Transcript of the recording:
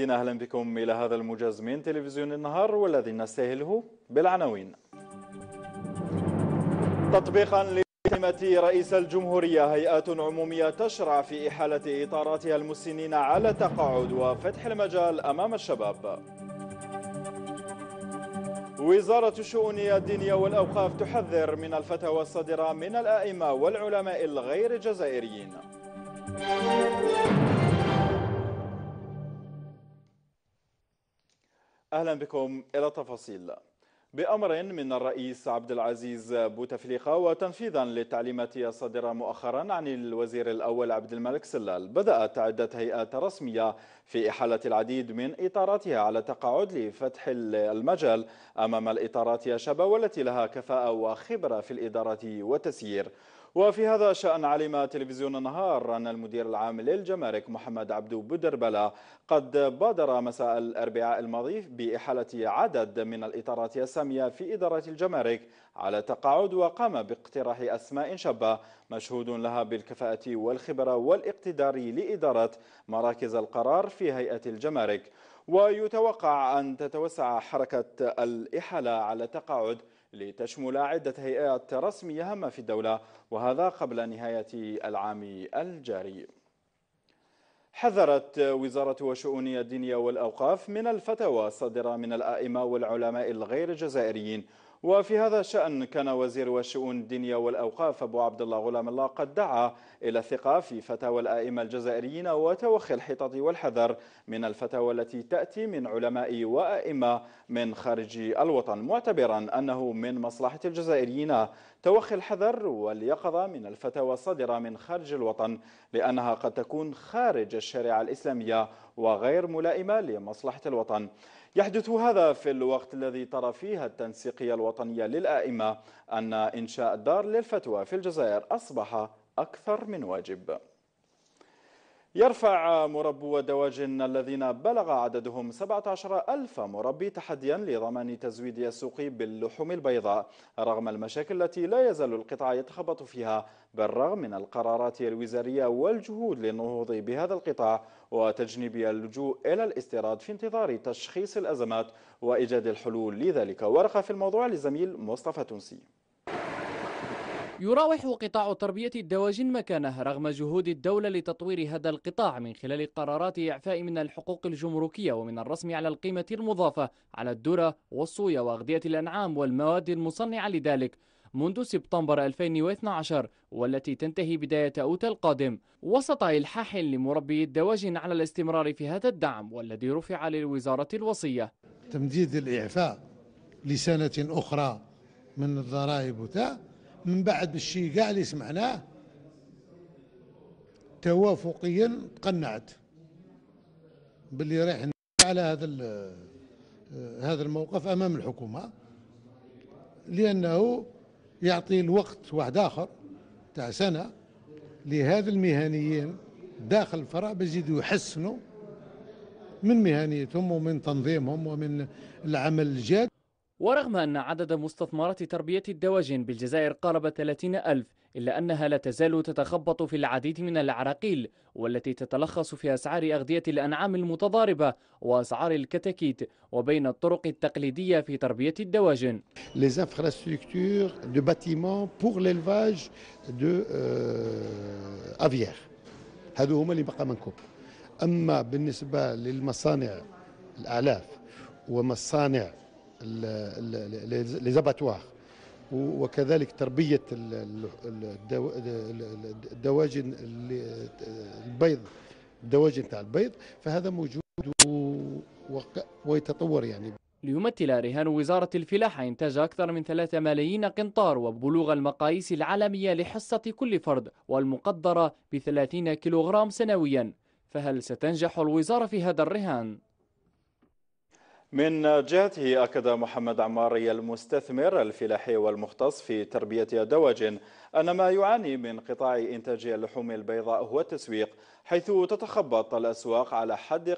أهلا بكم إلى هذا الموجز من تلفزيون النهار والذي نستهله بالعناوين تطبيقا لكلمة رئيس الجمهورية هيئات عمومية تشرع في إحالة إطاراتها المسنين على التقاعد وفتح المجال أمام الشباب وزارة الشؤون الدينية والأوقاف تحذر من الفتاوى الصادرة من الآئمة والعلماء الغير جزائريين أهلا بكم إلى تفاصيل بأمر من الرئيس عبد العزيز بوتفليقة وتنفيذا للتعليمات الصادرة مؤخرا عن الوزير الأول عبد الملك سلال بدأت عدة هيئات رسمية في إحالة العديد من إطاراتها على التقاعد لفتح المجال أمام الإطارات الشابة والتي لها كفاءة وخبرة في الإدارة والتسيير وفي هذا الشأن علم تلفزيون النهار أن المدير العام للجمارك محمد عبدو بدربلة قد بادر مساء الأربعاء الماضي بإحالة عدد من الإطارات السامية في إدارة الجمارك على تقاعد وقام باقتراح أسماء شابة مشهود لها بالكفاءة والخبرة والاقتدار لإدارة مراكز القرار في هيئة الجمارك ويتوقع أن تتوسع حركة الإحالة على تقاعد لتشمل عدة هيئات رسمية هامة في الدولة وهذا قبل نهاية العام الجاري حذرت وزارة وشؤون الدنيا والأوقاف من الفتاوى الصادرة من الآئمة والعلماء الغير جزائريين وفي هذا الشأن كان وزير الشؤون الدينية والأوقاف أبو عبد الله غلام الله قد دعا إلى الثقة في فتاوى الآئمة الجزائريين وتوخي الحيطة والحذر من الفتاوى التي تأتي من علماء وآئمة من خارج الوطن معتبرا أنه من مصلحة الجزائريين توخي الحذر واليقظة من الفتاوى الصادرة من خارج الوطن لأنها قد تكون خارج الشريعة الإسلامية وغير ملائمة لمصلحة الوطن يحدث هذا في الوقت الذي ترى فيه التنسيقية الوطنية للآئمة أن إنشاء دار للفتوى في الجزائر أصبح أكثر من واجب يرفع مربو دواجن الذين بلغ عددهم 17 ألف مربي تحديا لضمان تزويد السوق باللحوم البيضاء رغم المشاكل التي لا يزال القطاع يتخبط فيها بالرغم من القرارات الوزارية والجهود للنهوض بهذا القطاع وتجنيب اللجوء إلى الاستيراد في انتظار تشخيص الأزمات وإيجاد الحلول لذلك ورقة في الموضوع لزميل مصطفى تونسي يراوح قطاع تربية الدواجن مكانه رغم جهود الدولة لتطوير هذا القطاع من خلال قرارات إعفاء من الحقوق الجمركية ومن الرسم على القيمة المضافة على الدرة والصويا وأغذية الأنعام والمواد المصنعة لذلك منذ سبتمبر 2012 والتي تنتهي بداية أوت القادم وسط إلحاح لمربي الدواجن على الاستمرار في هذا الدعم والذي رفع للوزارة الوصية تمديد الإعفاء لسنة أخرى من الضرائب وتاع من بعد الشيء كاع اللي سمعناه توافقيا تقنعت باللي رايح على هذا هذا الموقف امام الحكومه لانه يعطي الوقت واحد اخر تاع سنه لهذا المهنيين داخل الفرع باش يزيدوا يحسنوا من مهنيتهم ومن تنظيمهم ومن العمل الجاد ورغم أن عدد مستثمرات تربية الدواجن بالجزائر قارب 30 ألف إلا أنها لا تزال تتخبط في العديد من العراقيل والتي تتلخص في أسعار أغذية الأنعام المتضاربة وأسعار الكتاكيت وبين الطرق التقليدية في تربية الدواجن Les infrastructures de bâtiments pour l'élevage de euh, aviaire هذو هما اللي بقى منكم أما بالنسبة للمصانع الأعلاف ومصانع ليزاباتوار وكذلك تربيه الدواجن البيض الدواجن تاع البيض فهذا موجود ويتطور يعني ليمثل رهان وزارة الفلاحة إنتاج أكثر من 3 ملايين قنطار وبلوغ المقاييس العالمية لحصة كل فرد والمقدرة ب 30 كيلوغرام سنويا فهل ستنجح الوزارة في هذا الرهان؟ من جهته أكد محمد عماري المستثمر الفلاحي والمختص في تربية دوج أن ما يعاني من قطاع إنتاج اللحوم البيضاء هو التسويق حيث تتخبط الأسواق على حد